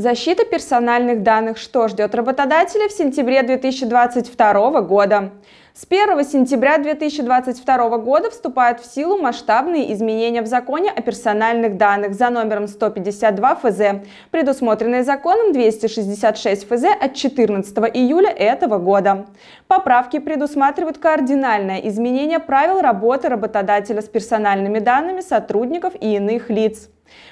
Защита персональных данных. Что ждет работодателя в сентябре 2022 года? С 1 сентября 2022 года вступают в силу масштабные изменения в законе о персональных данных за номером 152 ФЗ, предусмотренные законом 266 ФЗ от 14 июля этого года. Поправки предусматривают кардинальное изменение правил работы работодателя с персональными данными сотрудников и иных лиц.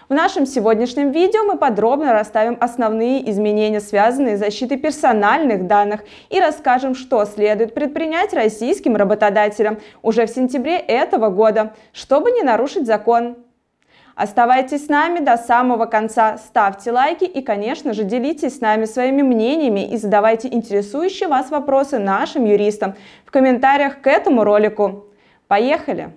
В нашем сегодняшнем видео мы подробно расставим основные изменения, связанные с защитой персональных данных, и расскажем, что следует предпринять российским работодателям уже в сентябре этого года, чтобы не нарушить закон. Оставайтесь с нами до самого конца, ставьте лайки и, конечно же, делитесь с нами своими мнениями и задавайте интересующие вас вопросы нашим юристам в комментариях к этому ролику. Поехали!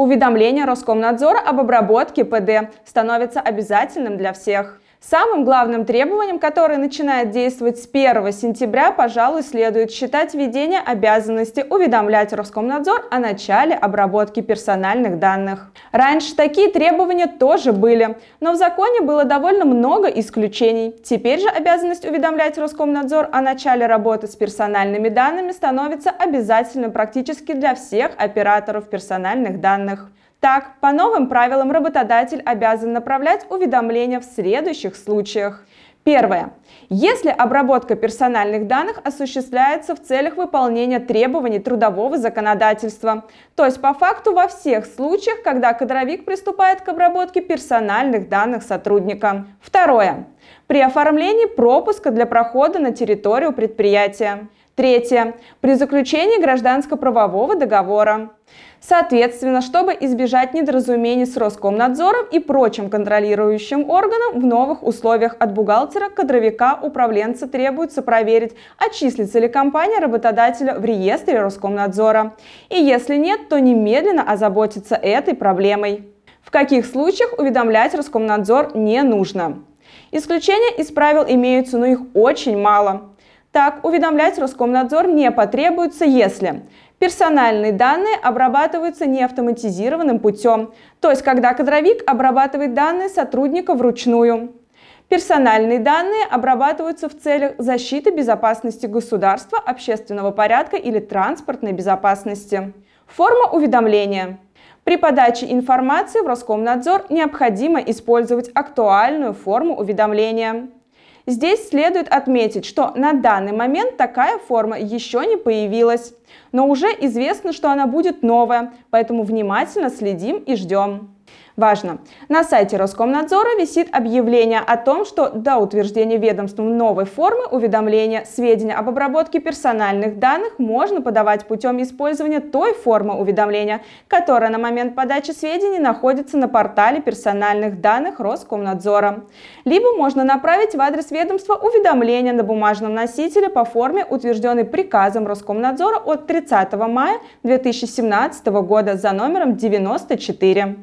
Уведомление Роскомнадзора об обработке ПД становится обязательным для всех. Самым главным требованием, которое начинает действовать с 1 сентября, пожалуй, следует считать введение обязанности уведомлять Роскомнадзор о начале обработки персональных данных. Раньше такие требования тоже были, но в законе было довольно много исключений. Теперь же обязанность уведомлять Роскомнадзор о начале работы с персональными данными становится обязательной практически для всех операторов персональных данных. Так, по новым правилам работодатель обязан направлять уведомления в следующих случаях. Первое. Если обработка персональных данных осуществляется в целях выполнения требований трудового законодательства, то есть по факту во всех случаях, когда кадровик приступает к обработке персональных данных сотрудника. Второе. При оформлении пропуска для прохода на территорию предприятия. Третье. При заключении гражданско-правового договора. Соответственно, чтобы избежать недоразумений с Роскомнадзором и прочим контролирующим органом, в новых условиях от бухгалтера, кадровика, управленца требуется проверить, отчислится ли компания работодателя в реестре Роскомнадзора. И если нет, то немедленно озаботиться этой проблемой. В каких случаях уведомлять Роскомнадзор не нужно? Исключения из правил имеются, но их очень мало. Так, уведомлять Роскомнадзор не потребуется, если персональные данные обрабатываются не автоматизированным путем, то есть когда кадровик обрабатывает данные сотрудника вручную. Персональные данные обрабатываются в целях защиты безопасности государства, общественного порядка или транспортной безопасности. Форма уведомления. При подаче информации в Роскомнадзор необходимо использовать актуальную форму уведомления. Здесь следует отметить, что на данный момент такая форма еще не появилась, но уже известно, что она будет новая, поэтому внимательно следим и ждем. Важно! На сайте Роскомнадзора висит объявление о том, что до утверждения ведомством новой формы уведомления сведения об обработке персональных данных можно подавать путем использования той формы уведомления, которая на момент подачи сведений находится на портале персональных данных Роскомнадзора. Либо можно направить в адрес ведомства уведомление на бумажном носителе по форме, утвержденной приказом Роскомнадзора от 30 мая 2017 года за номером 94.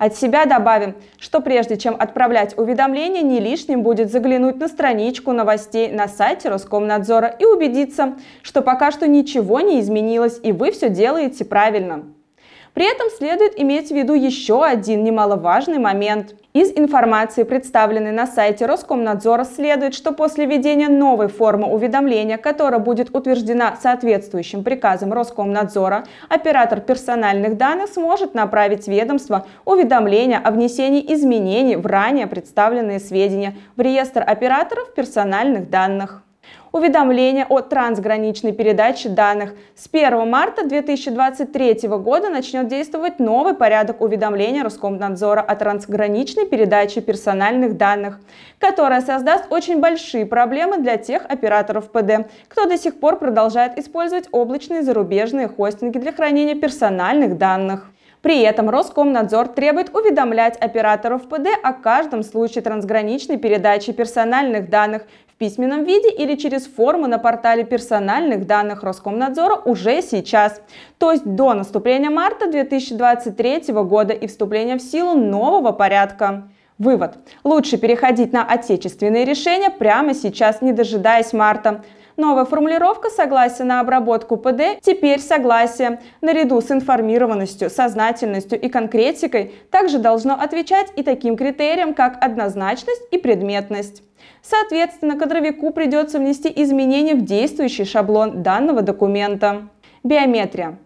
От себя добавим, что прежде чем отправлять уведомления, не лишним будет заглянуть на страничку новостей на сайте Роскомнадзора и убедиться, что пока что ничего не изменилось и вы все делаете правильно. При этом следует иметь в виду еще один немаловажный момент. Из информации, представленной на сайте Роскомнадзора, следует, что после введения новой формы уведомления, которая будет утверждена соответствующим приказом Роскомнадзора, оператор персональных данных сможет направить ведомство уведомление о внесении изменений в ранее представленные сведения в реестр операторов персональных данных. Уведомление о трансграничной передаче данных. С 1 марта 2023 года начнет действовать новый порядок уведомления Роскомнадзора о трансграничной передаче персональных данных, которая создаст очень большие проблемы для тех операторов ПД, кто до сих пор продолжает использовать облачные зарубежные хостинги для хранения персональных данных. При этом Роскомнадзор требует уведомлять операторов ПД о каждом случае трансграничной передачи персональных данных письменном виде или через форму на портале персональных данных Роскомнадзора уже сейчас, то есть до наступления марта 2023 года и вступления в силу нового порядка. Вывод. Лучше переходить на отечественные решения прямо сейчас, не дожидаясь марта. Новая формулировка согласия на обработку ПД теперь согласие, наряду с информированностью, сознательностью и конкретикой, также должно отвечать и таким критериям, как однозначность и предметность. Соответственно, кадровику придется внести изменения в действующий шаблон данного документа. Биометрия.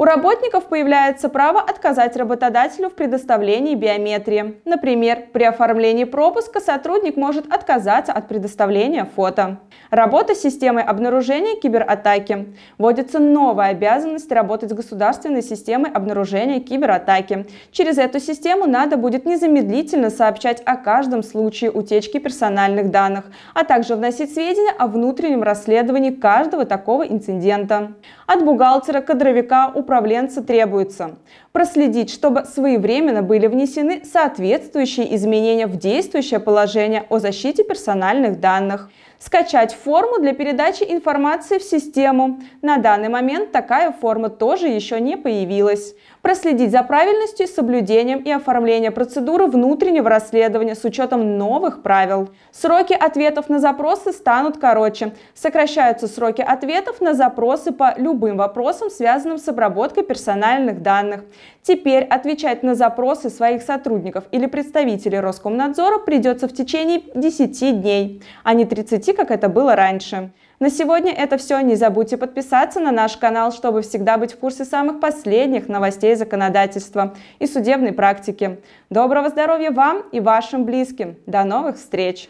У работников появляется право отказать работодателю в предоставлении биометрии. Например, при оформлении пропуска сотрудник может отказаться от предоставления фото. Работа с системой обнаружения кибератаки. Вводится новая обязанность работать с государственной системой обнаружения кибератаки. Через эту систему надо будет незамедлительно сообщать о каждом случае утечки персональных данных, а также вносить сведения о внутреннем расследовании каждого такого инцидента. От бухгалтера, кадровика, управленца управленца требуется проследить, чтобы своевременно были внесены соответствующие изменения в действующее положение о защите персональных данных – скачать форму для передачи информации в систему. На данный момент такая форма тоже еще не появилась. Проследить за правильностью, соблюдением и оформлением процедуры внутреннего расследования с учетом новых правил. Сроки ответов на запросы станут короче. Сокращаются сроки ответов на запросы по любым вопросам, связанным с обработкой персональных данных. Теперь отвечать на запросы своих сотрудников или представителей Роскомнадзора придется в течение 10 дней, а не 30 пути, как это было раньше. На сегодня это все. Не забудьте подписаться на наш канал, чтобы всегда быть в курсе самых последних новостей законодательства и судебной практики. Доброго здоровья вам и вашим близким. До новых встреч!